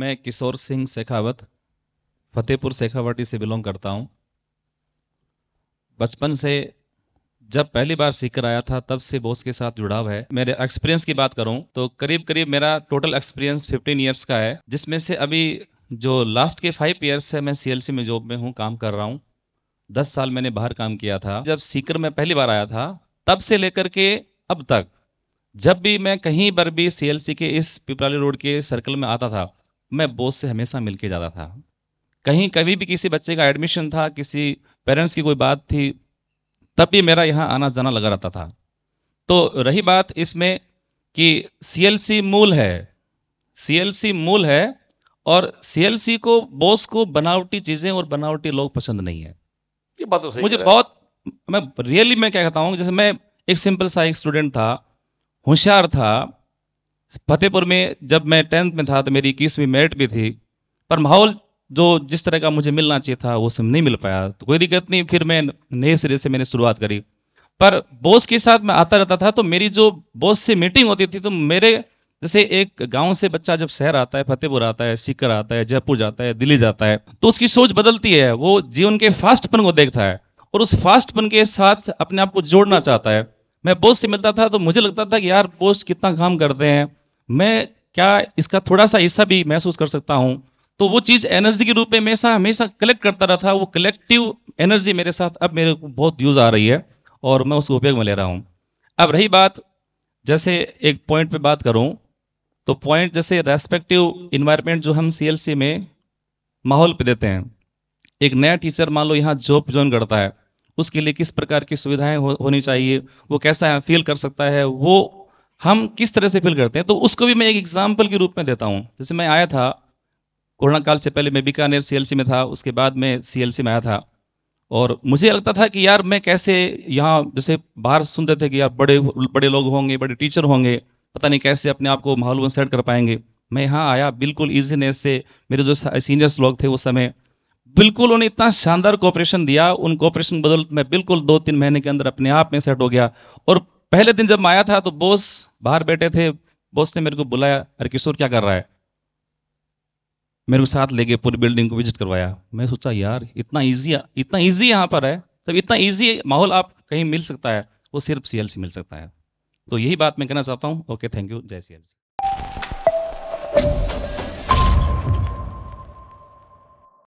मैं किशोर सिंह शेखावत फतेहपुर शेखावटी से बिलोंग करता हूँ बचपन से जब पहली बार सीकर आया था तब से बोस के साथ जुड़ाव है मेरे एक्सपीरियंस की बात करूं तो करीब करीब मेरा टोटल एक्सपीरियंस 15 इयर्स का है जिसमें से अभी जो लास्ट के फाइव इयर्स से मैं सीएलसी में जॉब में हूं काम कर रहा हूं दस साल मैंने बाहर काम किया था जब सीकर में पहली बार आया था तब से लेकर के अब तक जब भी मैं कहीं पर भी सीएलसी के इस पिपराली रोड के सर्कल में आता था मैं बोस से हमेशा मिलके जाता था कहीं कभी भी किसी बच्चे का एडमिशन था किसी पेरेंट्स की कोई बात थी तब भी मेरा यहाँ आना जाना लगा रहता था तो रही बात इसमें कि सीएलसी मूल है सीएलसी मूल है और सीएलसी को बोस को बनावटी चीजें और बनावटी लोग पसंद नहीं है ये बात तो सही मुझे बहुत मैं रियली मैं क्या कहता हूँ जैसे मैं एक सिंपल सा एक स्टूडेंट था होशियार था फतेहपुर में जब मैं टेंथ में था तो मेरी इक्कीसवीं मेरिट भी थी पर माहौल जो जिस तरह का मुझे मिलना चाहिए था वो सब नहीं मिल पाया तो कोई दिक्कत नहीं फिर मैं नए सिरे से मैंने शुरुआत करी पर बॉस के साथ मैं आता रहता था तो मेरी जो बॉस से मीटिंग होती थी तो मेरे जैसे एक गांव से बच्चा जब शहर आता है फतेहपुर आता है सीकर आता है जयपुर जाता है दिल्ली जाता है तो उसकी सोच बदलती है वो जीवन के फास्टपन को देखता है और उस फास्टपन के साथ अपने आप को जोड़ना चाहता है मैं बॉस से मिलता था तो मुझे लगता था कि यार बॉस कितना काम करते हैं मैं क्या इसका थोड़ा सा हिस्सा भी महसूस कर सकता हूँ तो वो चीज़ एनर्जी के रूप में हमेशा हमेशा कलेक्ट करता रहा था वो कलेक्टिव एनर्जी मेरे साथ अब मेरे को बहुत यूज़ आ रही है और मैं उसको उपयोग में ले रहा हूँ अब रही बात जैसे एक पॉइंट पे बात करूं तो पॉइंट जैसे रेस्पेक्टिव इन्वायरमेंट जो हम सी में माहौल पे देते हैं एक नया टीचर मान लो यहाँ जॉब ज्वाइन करता है उसके लिए किस प्रकार की सुविधाएं हो, होनी चाहिए वो कैसा है फील कर सकता है वो हम किस तरह से फील करते हैं तो उसको भी मैं एक एग्जाम्पल के रूप में देता हूँ जैसे मैं आया था कोरोना काल से पहले मैं बीकानेर सीएलसी में था उसके बाद मैं सीएलसी में आया था और मुझे लगता था कि यार मैं कैसे यहाँ जैसे बाहर सुनते थे कि यार बड़े बड़े लोग होंगे बड़े टीचर होंगे पता नहीं कैसे अपने आप को माहौल में सेट कर पाएंगे मैं यहाँ आया बिल्कुल ईजीनेस से मेरे जो सीनियर्स लोग थे उस समय बिल्कुल उन्हें इतना शानदार कॉपरेशन दिया उन कॉपरेशन बदल मैं बिल्कुल दो तीन महीने के अंदर अपने आप में सेट हो गया और पहले दिन जब मैं आया था तो बोस बाहर बैठे थे बोस ने मेरे को बुलाया अरे किशोर क्या कर रहा है मेरे को साथ ले गए पूरी बिल्डिंग को विजिट करवाया मैं सोचा यार इतना ईजी इतना ईजी यहाँ पर है तब इतना ईजी माहौल आप कहीं मिल सकता है वो सिर्फ सी मिल सकता है तो यही बात मैं कहना चाहता हूँ ओके थैंक यू जय सी